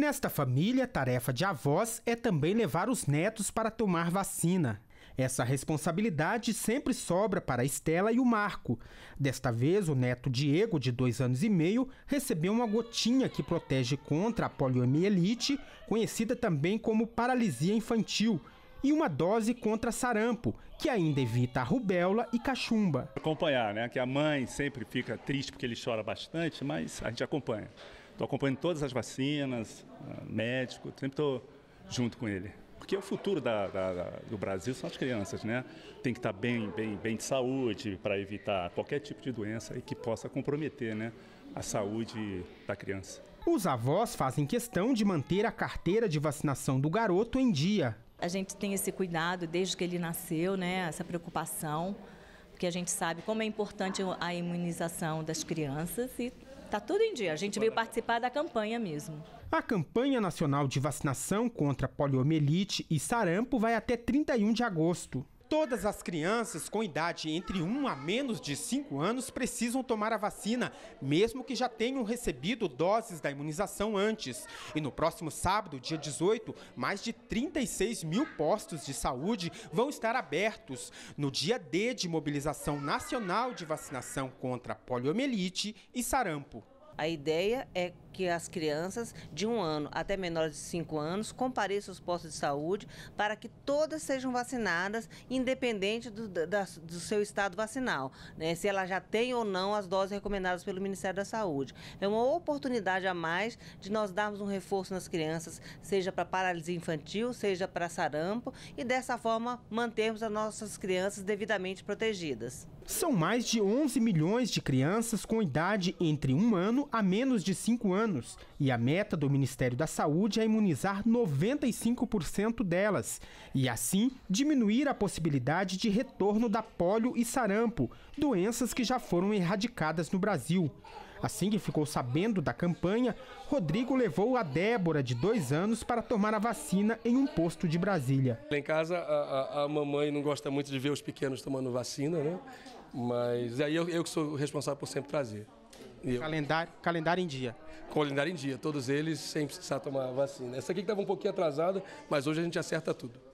Nesta família, tarefa de avós é também levar os netos para tomar vacina. Essa responsabilidade sempre sobra para Estela e o Marco. Desta vez, o neto Diego, de dois anos e meio, recebeu uma gotinha que protege contra a poliomielite, conhecida também como paralisia infantil, e uma dose contra sarampo, que ainda evita a rubéola e cachumba. Acompanhar, né? Que a mãe sempre fica triste porque ele chora bastante, mas a gente acompanha. Estou acompanhando todas as vacinas, ah, médico, sempre estou junto com ele. Porque o futuro da, da, da, do Brasil são as crianças, né? Tem que estar tá bem, bem, bem de saúde para evitar qualquer tipo de doença e que possa comprometer né, a saúde da criança. Os avós fazem questão de manter a carteira de vacinação do garoto em dia. A gente tem esse cuidado desde que ele nasceu, né? Essa preocupação, porque a gente sabe como é importante a imunização das crianças e Está tudo em dia. A gente veio participar da campanha mesmo. A campanha nacional de vacinação contra poliomielite e sarampo vai até 31 de agosto. Todas as crianças com idade entre 1 a menos de 5 anos precisam tomar a vacina, mesmo que já tenham recebido doses da imunização antes. E no próximo sábado, dia 18, mais de 36 mil postos de saúde vão estar abertos no dia D de mobilização nacional de vacinação contra poliomielite e sarampo. A ideia é que as crianças de um ano até menores de cinco anos compareçam aos postos de saúde para que todas sejam vacinadas, independente do, da, do seu estado vacinal, né? se ela já tem ou não as doses recomendadas pelo Ministério da Saúde. É uma oportunidade a mais de nós darmos um reforço nas crianças, seja para paralisia infantil, seja para sarampo, e dessa forma mantermos as nossas crianças devidamente protegidas. São mais de 11 milhões de crianças com idade entre um ano há menos de cinco anos e a meta do Ministério da Saúde é imunizar 95% delas e, assim, diminuir a possibilidade de retorno da polio e sarampo, doenças que já foram erradicadas no Brasil. Assim que ficou sabendo da campanha, Rodrigo levou a Débora, de dois anos, para tomar a vacina em um posto de Brasília. Lá em casa, a, a, a mamãe não gosta muito de ver os pequenos tomando vacina, né? Mas aí eu, eu que sou responsável por sempre trazer calendário, calendário em dia. Calendário em dia, todos eles sem precisar tomar vacina. Essa aqui que estava um pouquinho atrasada, mas hoje a gente acerta tudo.